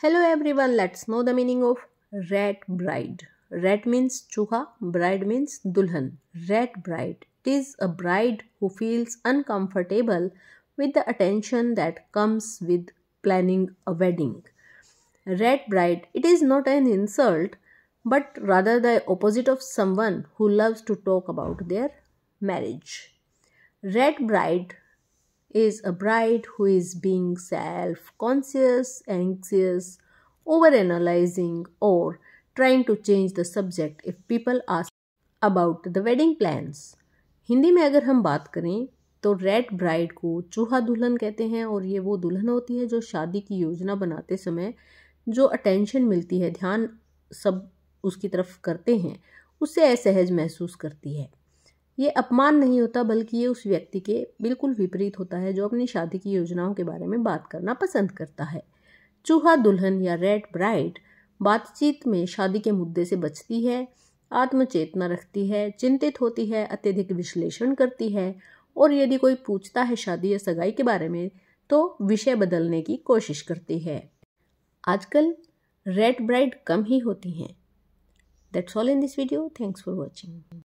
Hello everyone, let's know the meaning of red bride. Red means chuha, bride means dulhan. Red bride. It is a bride who feels uncomfortable with the attention that comes with planning a wedding. Red bride. It is not an insult but rather the opposite of someone who loves to talk about their marriage. Red bride is a bride who is being self conscious, anxious, over analyzing, or trying to change the subject if people ask about the wedding plans. Hindi में अगर हम बात करें तो red bride को चूहा दुल्हन कहते हैं और ये वो दुल्हन होती है जो शादी की योजना बनाते समय जो अटेंशन मिलती है ध्यान सब उसकी तरफ करते हैं उससे असहज महसूस करती है ये अपमान नहीं होता बल्कि ये उस व्यक्ति के बिल्कुल विपरीत होता है जो अपनी शादी की योजनाओं के बारे में बात करना पसंद करता है चूहा दुल्हन या रेड ब्राइड बातचीत में शादी के मुद्दे से बचती है आत्मचेतना रखती है चिंतित होती है अत्यधिक विश्लेषण करती है और यदि कोई पूछता है शादी या सगाई के बारे में तो विषय बदलने की कोशिश करती है आजकल रेड ब्राइड कम ही होती हैं that's all in this video thanks for watching